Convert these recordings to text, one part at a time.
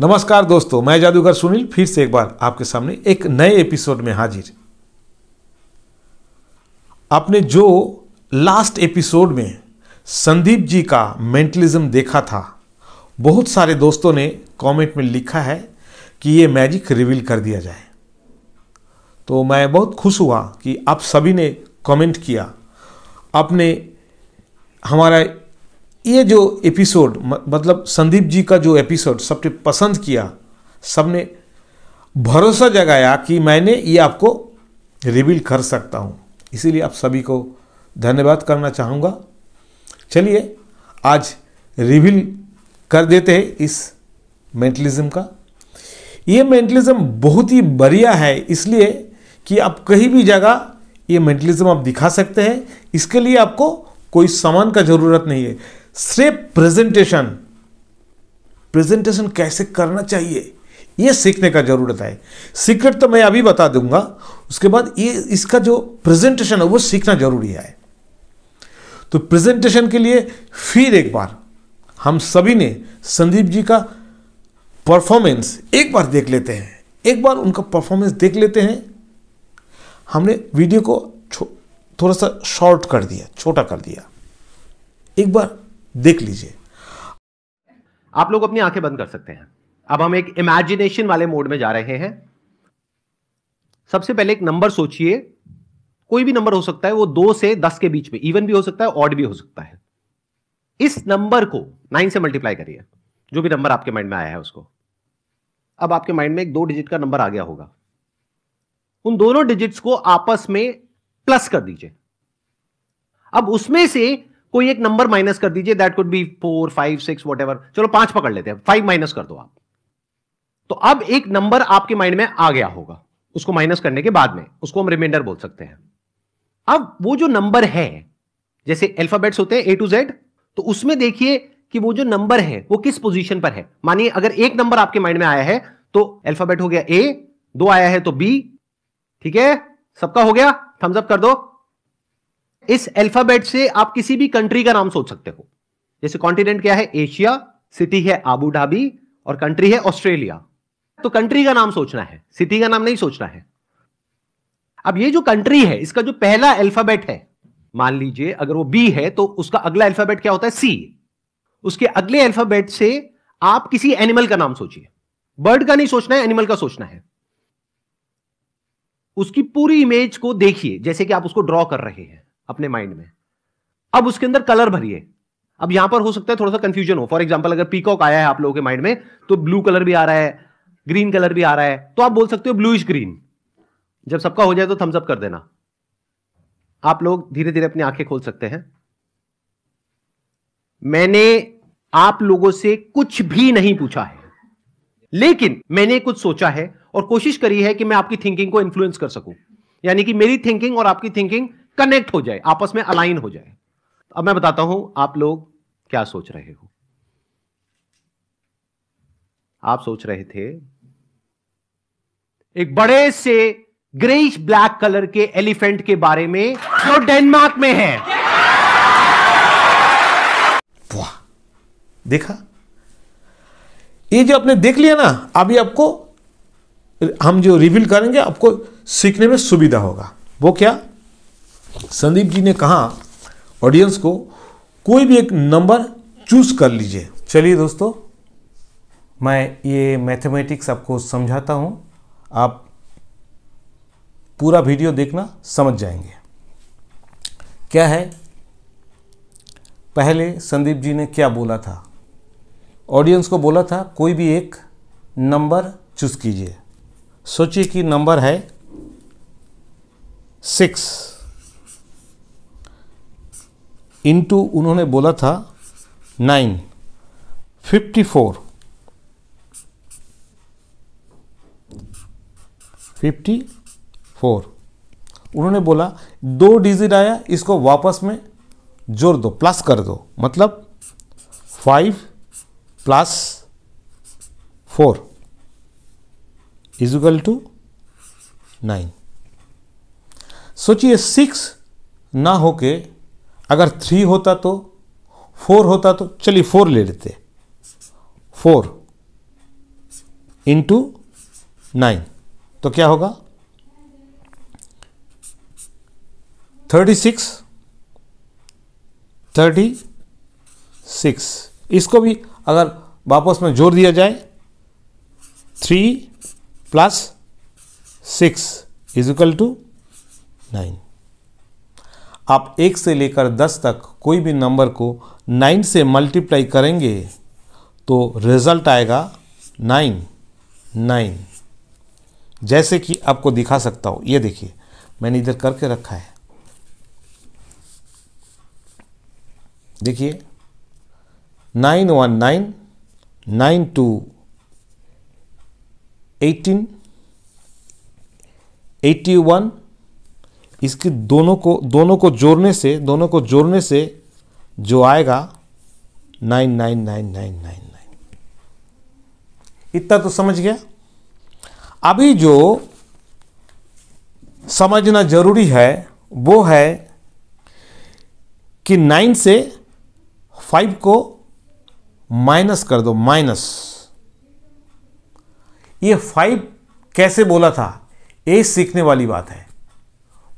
नमस्कार दोस्तों मैं जादूगर सुनील फिर से एक बार आपके सामने एक नए एपिसोड में हाजिर आपने जो लास्ट एपिसोड में संदीप जी का मेंटलिज्म देखा था बहुत सारे दोस्तों ने कमेंट में लिखा है कि ये मैजिक रिवील कर दिया जाए तो मैं बहुत खुश हुआ कि आप सभी ने कमेंट किया आपने हमारा ये जो एपिसोड मतलब संदीप जी का जो एपिसोड सबने पसंद किया सबने भरोसा जगाया कि मैंने ये आपको रिवील कर सकता हूँ इसीलिए आप सभी को धन्यवाद करना चाहूँगा चलिए आज रिवील कर देते हैं इस मेंटलिज्म का ये मेंटलिज्म बहुत ही बढ़िया है इसलिए कि आप कहीं भी जगह ये मेंटलिज्म आप दिखा सकते हैं इसके लिए आपको कोई सामान का ज़रूरत नहीं है सिर्फ प्रेजेंटेशन प्रेजेंटेशन कैसे करना चाहिए ये सीखने का ज़रूरत है सीक्रेट तो मैं अभी बता दूंगा उसके बाद ये इसका जो प्रेजेंटेशन है वो सीखना ज़रूरी है तो प्रेजेंटेशन के लिए फिर एक बार हम सभी ने संदीप जी का परफॉर्मेंस एक बार देख लेते हैं एक बार उनका परफॉर्मेंस देख लेते हैं हमने वीडियो को थोड़ा सा शॉर्ट कर दिया छोटा कर दिया एक बार देख लीजिए आप लोग अपनी आंखें बंद कर सकते हैं अब हम एक इमेजिनेशन वाले मोड में जा रहे हैं सबसे पहले एक नंबर सोचिए कोई भी नंबर हो सकता है वो दो से दस के बीच में इवन भी हो सकता है ऑड भी हो सकता है इस नंबर को नाइन से मल्टीप्लाई करिए जो भी नंबर आपके माइंड में आया है उसको अब आपके माइंड में एक दो डिजिट का नंबर आ गया होगा उन दोनों डिजिट्स को आपस में प्लस कर दीजिए अब उसमें से कोई एक नंबर माइनस कर दीजिए that could be four five six what चलो पांच पकड़ लेते हैं फाइव माइनस कर दो आप तो अब एक नंबर आपके माइंड में आ गया होगा उसको माइनस करने के बाद में उसको हम रिमाइंडर बोल सकते हैं अब वो जो नंबर है जैसे अल्फाबेट्स होते हैं ए टू जेड तो उसमें देखिए कि वो जो नंबर है वो किस पोजीशन पर है मानिए अगर एक नंबर आपके माइंड में आया है तो अल्फाबेट हो गया ए दो आया है तो बी ठीक है सबका हो गया थम्स अप कर दो इस अल्फाबेट से आप किसी भी कंट्री का नाम सोच सकते हो जैसे कॉन्टिनेंट क्या है एशिया सिटी है आबू धाबी और कंट्री है ऑस्ट्रेलिया तो कंट्री का नाम सोचना है सिटी का नाम नहीं सोचना है अब ये जो कंट्री है इसका जो पहला अल्फाबेट है मान लीजिए अगर वो बी है तो उसका अगला अल्फाबेट क्या होता है सी उसके अगले अल्फाबेट से आप किसी एनिमल का नाम सोचिए बर्ड का नहीं सोचना है एनिमल का सोचना है उसकी पूरी इमेज को देखिए जैसे कि आप उसको ड्रॉ कर रहे हैं अपने माइंड में अब उसके अंदर कलर भरिए अब यहां पर हो सकता है थोड़ा सा कंफ्यूजन हो फॉर एग्जाम्पल अगर पीकॉक आया है आप लोगों के माइंड में तो ब्लू कलर भी आ रहा है ग्रीन कलर भी आ रहा है तो आप बोल सकते हो ब्लूइश ग्रीन जब सबका हो जाए तो थम्सअप कर देना आप लोग धीरे धीरे अपनी आंखें खोल सकते हैं मैंने आप लोगों से कुछ भी नहीं पूछा है लेकिन मैंने कुछ सोचा है और कोशिश करी है कि मैं आपकी थिंकिंग को इन्फ्लुएंस कर सकूं यानी कि मेरी थिंकिंग और आपकी थिंकिंग कनेक्ट हो जाए आपस में अलाइन हो जाए अब मैं बताता हूं आप लोग क्या सोच रहे हो आप सोच रहे थे एक बड़े से ग्रेश ब्लैक कलर के एलिफेंट के बारे में जो डेनमार्क में है वाह देखा ये जो आपने देख लिया ना अभी आपको हम जो रिवील करेंगे आपको सीखने में सुविधा होगा वो क्या संदीप जी ने कहा ऑडियंस को कोई भी एक नंबर चूज कर लीजिए चलिए दोस्तों मैं ये मैथमेटिक्स आपको समझाता हूँ आप पूरा वीडियो देखना समझ जाएंगे क्या है पहले संदीप जी ने क्या बोला था ऑडियंस को बोला था कोई भी एक नंबर चूज कीजिए सोचिए कि नंबर है सिक्स इनटू उन्होंने बोला था nine fifty four fifty four उन्होंने बोला दो डिजिट आया इसको वापस में जोड़ दो प्लस कर दो मतलब five plus four is equal to nine सोचिए सिक्स ना होके अगर थ्री होता तो फोर होता तो चलिए फोर ले लेते फोर इंटू नाइन तो क्या होगा थर्टी सिक्स थर्टी सिक्स इसको भी अगर वापस में जोड़ दिया जाए three plus six is equal to nine आप एक से लेकर दस तक कोई भी नंबर को नाइन से मल्टीप्लाई करेंगे तो रिजल्ट आएगा नाइन नाइन जैसे कि आपको दिखा सकता हूँ ये देखिए मैंने इधर करके रखा है देखिए nine one nine nine two eighteen eighty one इसकी दोनों को दोनों को जोड़ने से दोनों को जोड़ने से जो आएगा nine nine nine nine nine nine इतना तो समझ गया अभी जो समझना जरूरी है वो है कि नाइन से फाइव को माइनस कर दो माइनस ये फाइव कैसे बोला था ये सीखने वाली बात है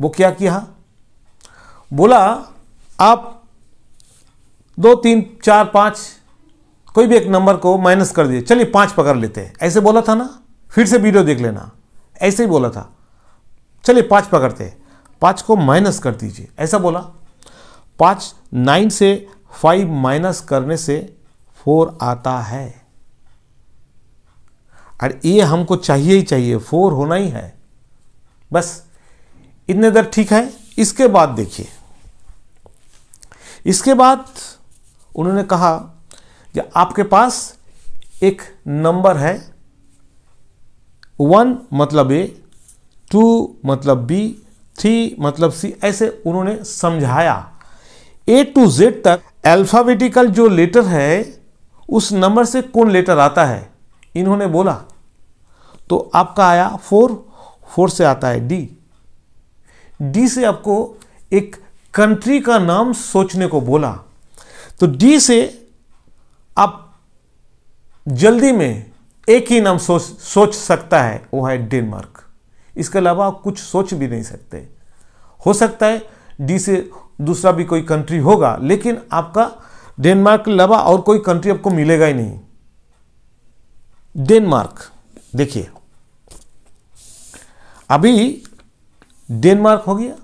वो क्या किया बोला आप दो तीन चार पाँच कोई भी एक नंबर को माइनस कर दिए चलिए पाँच पकड़ लेते हैं ऐसे बोला था ना फिर से वीडियो देख लेना ऐसे ही बोला था चलिए पाँच पकड़ते हैं पाँच को माइनस कर दीजिए ऐसा बोला पाँच नाइन से फाइव माइनस करने से फोर आता है और ये हमको चाहिए ही चाहिए फोर होना ही है बस इतने दर ठीक है इसके बाद देखिए इसके बाद उन्होंने कहा कि आपके पास एक नंबर है वन मतलब ए टू मतलब बी थ्री मतलब सी ऐसे उन्होंने समझाया ए टू जेड तक अल्फ़ाबेटिकल जो लेटर है उस नंबर से कौन लेटर आता है इन्होंने बोला तो आपका आया फोर फोर से आता है डी डी से आपको एक कंट्री का नाम सोचने को बोला तो डी से आप जल्दी में एक ही नाम सोच सोच सकता है वो है डेनमार्क इसके अलावा आप कुछ सोच भी नहीं सकते हो सकता है डी से दूसरा भी कोई कंट्री होगा लेकिन आपका डेनमार्क के अलावा और कोई कंट्री आपको मिलेगा ही नहीं डेनमार्क देखिए अभी डेनमार्क हो गया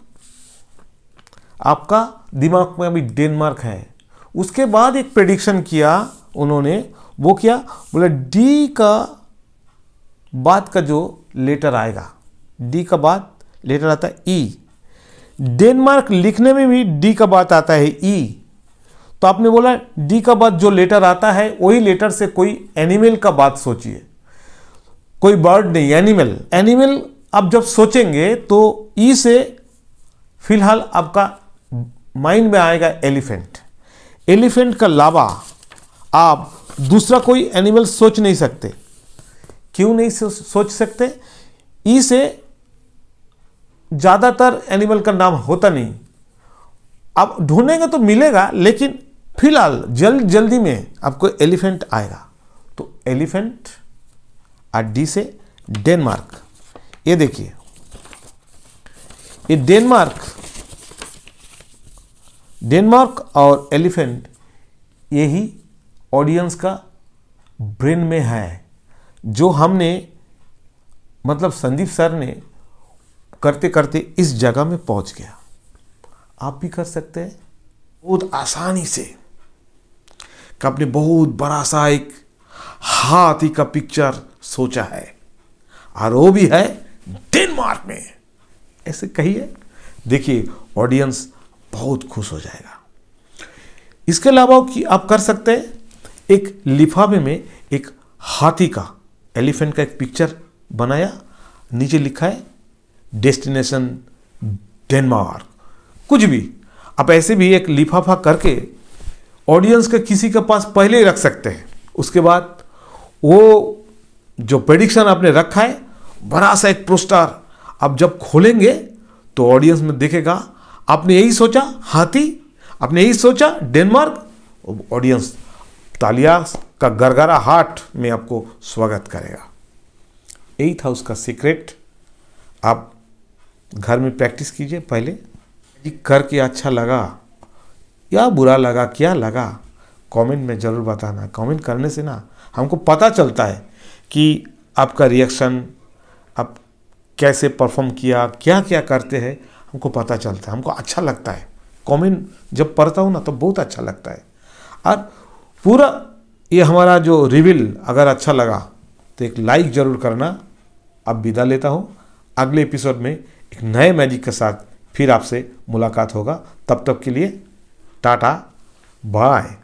आपका दिमाग में अभी डेनमार्क है उसके बाद एक प्रेडिक्शन किया उन्होंने वो क्या बोले डी का बाद का जो लेटर आएगा डी का बाद लेटर आता है ई e। डेनमार्क लिखने में भी डी का बात आता है ई e। तो आपने बोला डी का बाद जो लेटर आता है वही लेटर से कोई एनिमल का बात सोचिए कोई बर्ड नहीं एनिमल एनिमल अब जब सोचेंगे तो ई e से फिलहाल आपका माइंड में आएगा एलिफेंट एलिफेंट का लावा आप दूसरा कोई एनिमल सोच नहीं सकते क्यों नहीं सोच सकते ई e से ज़्यादातर एनिमल का नाम होता नहीं आप ढूंढेंगे तो मिलेगा लेकिन फिलहाल जल्द जल्दी में आपको एलिफेंट आएगा तो एलिफेंट और डी से डेनमार्क ये देखिए ये डेनमार्क डेनमार्क और एलिफेंट यही ऑडियंस का ब्रेन में है जो हमने मतलब संदीप सर ने करते करते इस जगह में पहुंच गया आप भी कर सकते हैं बहुत आसानी से आपने बहुत बड़ा सा एक हाथी का पिक्चर सोचा है और वो भी है डेनमार्क में ऐसे कहिए देखिए ऑडियंस बहुत खुश हो जाएगा इसके अलावा कि आप कर सकते हैं एक लिफाफे में एक हाथी का एलिफेंट का एक पिक्चर बनाया नीचे लिखा है डेस्टिनेशन डेनमार्क कुछ भी आप ऐसे भी एक लिफाफा करके ऑडियंस के किसी के पास पहले ही रख सकते हैं उसके बाद वो जो प्रेडिक्शन आपने रखा है बड़ा सा एक पोस्टर आप जब खोलेंगे तो ऑडियंस में देखेगा आपने यही सोचा हाथी आपने यही सोचा डेनमार्क ऑडियंस तालिया का गरगरा हाट में आपको स्वागत करेगा यही था उसका सीक्रेट आप घर में प्रैक्टिस कीजिए पहले जी करके अच्छा लगा या बुरा लगा क्या लगा कमेंट में ज़रूर बताना कमेंट करने से ना हमको पता चलता है कि आपका रिएक्शन कैसे परफॉर्म किया क्या क्या करते हैं हमको पता चलता है हमको अच्छा लगता है कॉमेंट जब पढ़ता हूँ ना तो बहुत अच्छा लगता है और पूरा ये हमारा जो रिविल अगर अच्छा लगा तो एक लाइक ज़रूर करना अब विदा लेता हूँ अगले एपिसोड में एक नए मैजिक के साथ फिर आपसे मुलाकात होगा तब तक के लिए टाटा बाय